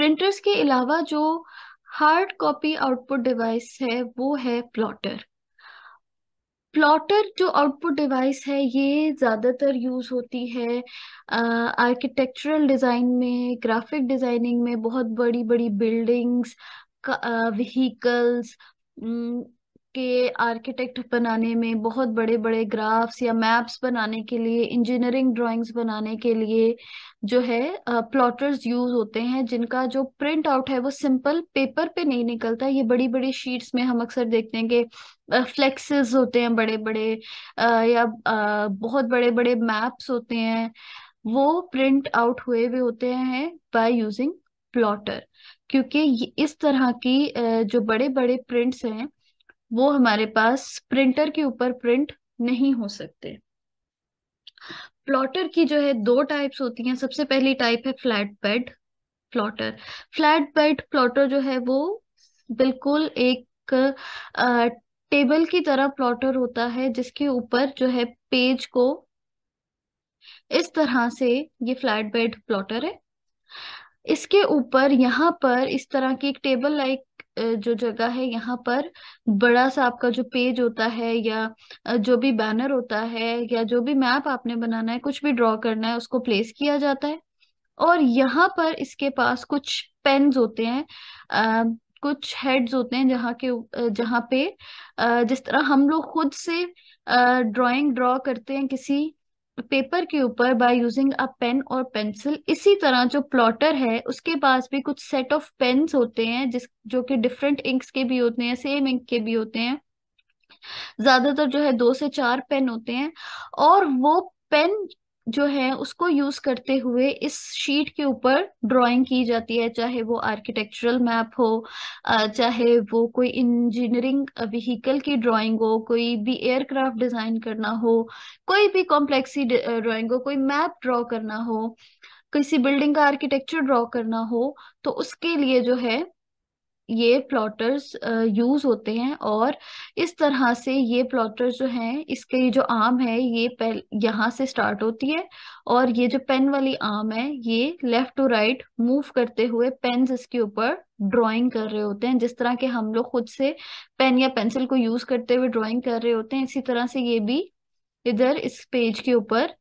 printers के अलावा जो हार्ड कॉपी आउटपुट डिवाइस है वो है प्लॉटर प्लॉटर जो आउटपुट डिवाइस है ये ज़्यादातर यूज़ होती है आर्किटेक्चरल डिज़ाइन में ग्राफिक डिज़ाइनिंग में बहुत बड़ी बड़ी बिल्डिंग्स व्हीकल्स के आर्किटेक्ट बनाने में बहुत बड़े बड़े ग्राफ्स या मैप्स बनाने के लिए इंजीनियरिंग ड्राइंग्स बनाने के लिए जो है प्लॉटर्स यूज होते हैं जिनका जो प्रिंट आउट है वो सिंपल पेपर पे नहीं निकलता ये बड़ी बड़ी शीट्स में हम अक्सर देखते हैं कि फ्लेक्सेस होते हैं बड़े बड़े या बहुत बड़े बड़े मैप्स होते हैं वो प्रिंट आउट हुए हुए होते हैं बाय यूजिंग प्लॉटर क्योंकि इस तरह की जो बड़े बड़े प्रिंट्स हैं वो हमारे पास प्रिंटर के ऊपर प्रिंट नहीं हो सकते प्लॉटर की जो है दो टाइप्स होती हैं सबसे पहली टाइप है flat bed plotter flat bed plotter जो है वो बिल्कुल एक आ, टेबल की तरह प्लॉटर होता है जिसके ऊपर जो है पेज को इस तरह से ये फ्लैट बेड प्लॉटर है इसके ऊपर यहाँ पर इस तरह की एक टेबल लाइक जो जगह है यहाँ पर बड़ा सा आपका जो पेज होता है या जो भी बैनर होता है या जो भी मैप आपने बनाना है कुछ भी ड्रॉ करना है उसको प्लेस किया जाता है और यहाँ पर इसके पास कुछ पेन्स होते हैं आ, कुछ हेड्स होते हैं जहाँ के जहाँ पे जिस तरह हम लोग खुद से ड्राइंग ड्रॉ करते हैं किसी पेपर के ऊपर बाय यूजिंग अ पेन और पेंसिल इसी तरह जो प्लॉटर है उसके पास भी कुछ सेट ऑफ पेन्स होते हैं जिस जो कि डिफरेंट इंक्स के भी होते हैं सेम इंक के भी होते हैं ज्यादातर जो है दो से चार पेन होते हैं और वो पेन जो है उसको यूज करते हुए इस शीट के ऊपर ड्राइंग की जाती है चाहे वो आर्किटेक्चरल मैप हो चाहे वो कोई इंजीनियरिंग व्हीकल की ड्राइंग हो कोई भी एयरक्राफ्ट डिजाइन करना हो कोई भी कॉम्प्लेक्सी ड्राइंग हो कोई मैप ड्रॉ करना हो किसी बिल्डिंग का आर्किटेक्चर ड्रॉ करना हो तो उसके लिए जो है ये प्लॉटर्स यूज होते हैं और इस तरह से ये प्लॉटर्स जो हैं इसके जो आम है ये यहाँ से स्टार्ट होती है और ये जो पेन वाली आम है ये लेफ्ट टू राइट मूव करते हुए पेन इसके ऊपर ड्राइंग कर रहे होते हैं जिस तरह के हम लोग खुद से पेन या पेंसिल को यूज करते हुए ड्राइंग कर रहे होते हैं इसी तरह से ये भी इधर इस पेज के ऊपर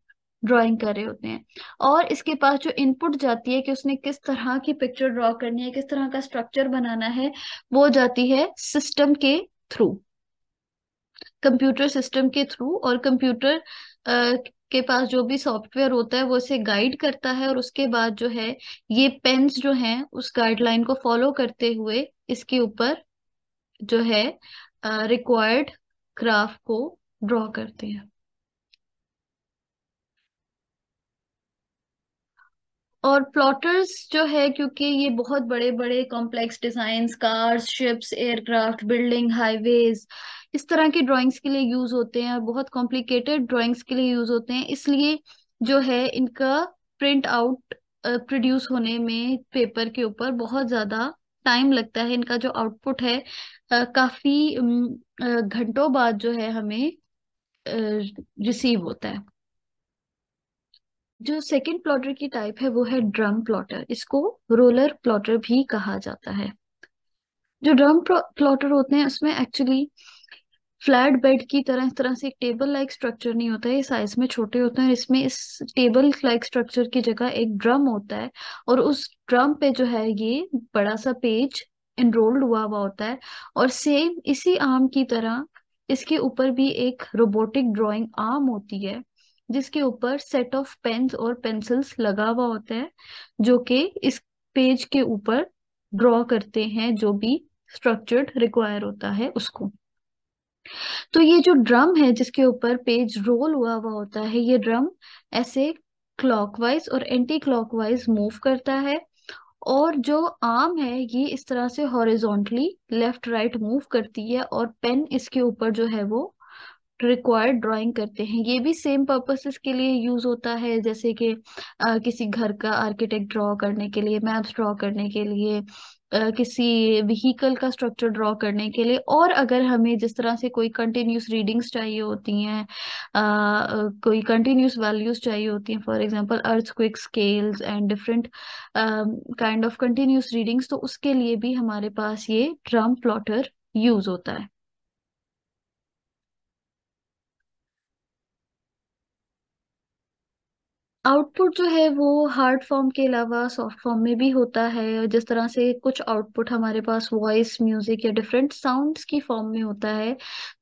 ड्राइंग कर रहे होते हैं और इसके पास जो इनपुट जाती है कि उसने किस तरह की पिक्चर ड्रॉ करनी है किस तरह का स्ट्रक्चर बनाना है वो जाती है सिस्टम के थ्रू कंप्यूटर सिस्टम के थ्रू और कंप्यूटर के पास जो भी सॉफ्टवेयर होता है वो इसे गाइड करता है और उसके बाद जो है ये पेन्स जो हैं उस गाइडलाइन को फॉलो करते हुए इसके ऊपर जो है रिक्वायर्ड ग्राफ को ड्रॉ करते हैं और प्लॉटर्स जो है क्योंकि ये बहुत बड़े बड़े complex design cars ships aircraft building highways इस तरह के ड्राइंग्स के लिए यूज होते हैं और बहुत कॉम्प्लिकेटेड ड्राइंग्स के लिए यूज होते हैं इसलिए जो है इनका प्रिंट आउट प्रोड्यूस होने में पेपर के ऊपर बहुत ज्यादा टाइम लगता है इनका जो आउटपुट है काफी घंटों बाद जो है हमें रिसीव होता है जो सेकंड प्लॉटर की टाइप है वो है ड्रम प्लॉटर इसको रोलर प्लॉटर भी कहा जाता है जो ड्रम प्लॉटर होते हैं उसमें एक्चुअली फ्लैट बेड की तरह इस तरह से एक टेबल लाइक स्ट्रक्चर नहीं होता है साइज में छोटे होते हैं इसमें इस टेबल लाइक स्ट्रक्चर की जगह एक ड्रम होता है और उस ड्रम पे जो है ये बड़ा सा पेज एनरोल्ड हुआ हुआ होता है और सेम इसी आर्म की तरह इसके ऊपर भी एक रोबोटिक ड्राइंग आर्म होती है जिसके ऊपर सेट ऑफ पेन्स और पेंसिल्स लगा हुआ होता है जो कि इस पेज के ऊपर ड्रॉ करते हैं जो भी स्ट्रक्चर्ड रिक्वायर होता है उसको तो ये जो ड्रम है जिसके ऊपर पेज रोल हुआ हुआ होता है ये ड्रम ऐसे क्लॉकवाइज और एंटी क्लॉकवाइज मूव करता है और जो आर्म है ये इस तरह से हॉरिजॉन्टली लेफ्ट राइट मूव करती है और पेन इसके ऊपर जो है वो रिक्वायर्ड ड्राइंग करते हैं ये भी सेम पर्पसेस के लिए यूज होता है जैसे कि किसी घर का आर्किटेक्ट ड्रॉ करने के लिए मैप्स ड्रॉ करने के लिए आ, किसी व्हीकल का स्ट्रक्चर ड्रॉ करने के लिए और अगर हमें जिस तरह से कोई कंटिन्यूस रीडिंग्स चाहिए होती हैं कोई कंटिन्यूस वैल्यूज चाहिए होती हैं for example quick scales and different kind of continuous readings तो उसके लिए भी हमारे पास ये ड्रम प्लॉटर यूज होता है आउटपुट जो है वो हार्ड फॉर्म के अलावा सॉफ्ट फॉर्म में भी होता है और जिस तरह से कुछ आउटपुट हमारे पास वॉइस म्यूजिक या डिफरेंट साउंड्स की फॉर्म में होता है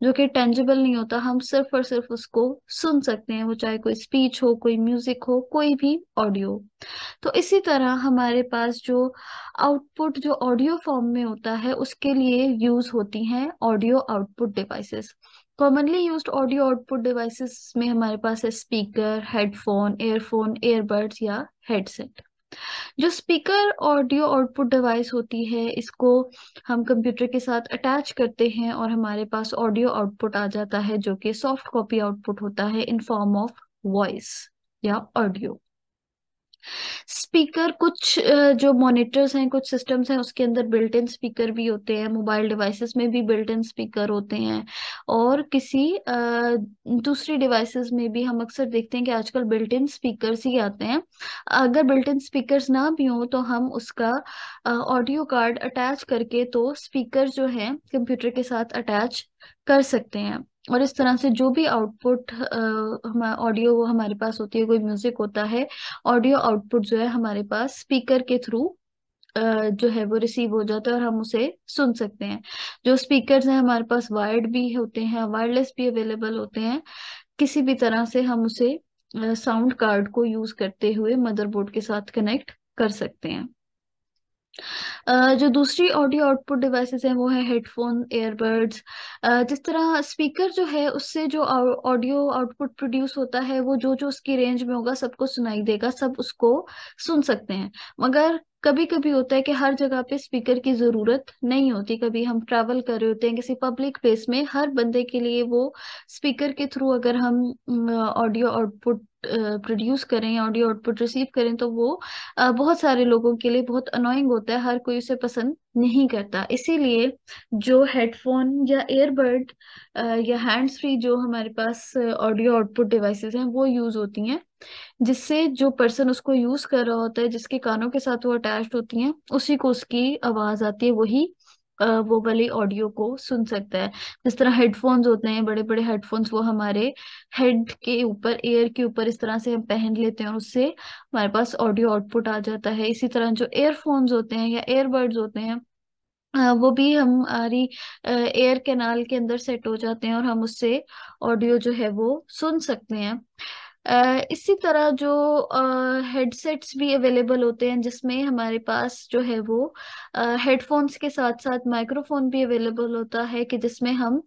जो कि टेंजिबल नहीं होता हम सिर्फ और सिर्फ उसको सुन सकते हैं वो चाहे कोई स्पीच हो कोई म्यूजिक हो कोई भी ऑडियो तो इसी तरह हमारे पास जो आउटपुट जो ऑडियो फॉर्म में होता है उसके लिए यूज होती हैं audio output devices commonly use audio output devices में हमारे पास है स्पीकर हेडफोन एयरफोन एयरबड्स या हेडसेट जो स्पीकर ऑडियो आउटपुट डिवाइस होती है इसको हम कंप्यूटर के साथ अटैच करते हैं और हमारे पास ऑडियो आउटपुट आ जाता है जो कि सॉफ्ट कॉपी आउटपुट होता है इन फॉर्म ऑफ वॉइस या ऑडियो स्पीकर कुछ जो मॉनिटर्स हैं कुछ सिस्टम्स हैं उसके अंदर बिल्ट इन स्पीकर भी होते हैं मोबाइल डिवाइसेस में भी बिल्ट इन स्पीकर होते हैं और किसी दूसरी डिवाइसेस में भी हम अक्सर देखते हैं कि आजकल बिल्ट इन स्पीकर्स ही आते हैं अगर बिल्ट इन स्पीकर्स ना भी हों तो हम उसका ऑडियो कार्ड अटैच करके तो स्पीकर जो है कंप्यूटर के साथ अटैच कर सकते हैं और इस तरह से जो भी आउटपुट ऑडियो वो हमारे पास होती है कोई म्यूजिक होता है ऑडियो आउटपुट जो है हमारे पास स्पीकर के थ्रू जो है वो रिसीव हो जाता है और हम उसे सुन सकते हैं जो स्पीकर्स हैं हमारे पास वायर्ड भी होते हैं वायरलेस भी अवेलेबल होते हैं किसी भी तरह से हम उसे साउंड कार्ड को यूज करते हुए मदरबोर्ड के साथ कनेक्ट कर सकते हैं जो दूसरी ऑडियो आउटपुट डिवाइसेस हैं वो है हेडफोन एयरबड्स जिस तरह स्पीकर जो है उससे जो ऑडियो आउटपुट प्रोड्यूस होता है वो जो जो उसकी रेंज में होगा सबको सुनाई देगा सब उसको सुन सकते हैं मगर कभी कभी होता है कि हर जगह पे स्पीकर की ज़रूरत नहीं होती कभी हम ट्रैवल कर रहे होते हैं किसी पब्लिक प्लेस में हर बंदे के लिए वो स्पीकर के थ्रू अगर हम ऑडियो आउटपुट प्रोड्यूस करें ऑडियो आउटपुट रिसीव करें तो वो बहुत सारे लोगों के लिए बहुत अनोइंग होता है हर कोई उसे पसंद नहीं करता इसीलिए जो हेडफोन या एयरबड या हैंड्स फ्री जो हमारे पास ऑडियो आउटपुट डिवाइसेस हैं वो यूज़ होती हैं जिससे जो पर्सन उसको यूज़ कर रहा होता है जिसके कानों के साथ वो अटैच होती हैं उसी को उसकी आवाज़ आती है वही वो वाले ऑडियो को सुन सकता है जिस तरह हेडफोन्स होते हैं बड़े बड़े हेडफोन्स वो हमारे हेड के ऊपर एयर के ऊपर इस तरह से हम पहन लेते हैं और उससे हमारे पास ऑडियो आउटपुट आ जाता है इसी तरह जो एयरफोन्स होते हैं या एयरबर्ड्स होते हैं वो भी हमारी एयर कैनाल के अंदर सेट हो जाते हैं और हम उससे ऑडियो जो है वो सुन सकते हैं इसी तरह जो हेडसेट्स भी अवेलेबल होते हैं जिसमें हमारे पास जो है वो हेडफोन्स के साथ साथ माइक्रोफोन भी अवेलेबल होता है कि जिसमें हम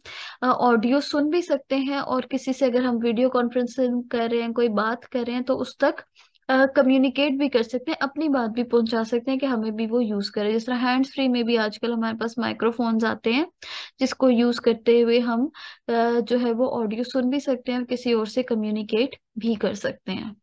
ऑडियो सुन भी सकते हैं और किसी से अगर हम वीडियो कॉन्फ्रेंसिंग कर रहे हैं कोई बात कर रहे हैं तो उस तक कम्युनिकेट भी कर सकते हैं अपनी बात भी पहुंचा सकते हैं कि हमें भी वो यूज करें जिस तरह हैंड्स फ्री में भी आजकल हमारे पास माइक्रोफोन्स आते हैं जिसको यूज करते हुए हम जो है वो ऑडियो सुन भी सकते हैं और किसी और से कम्युनिकेट भी कर सकते हैं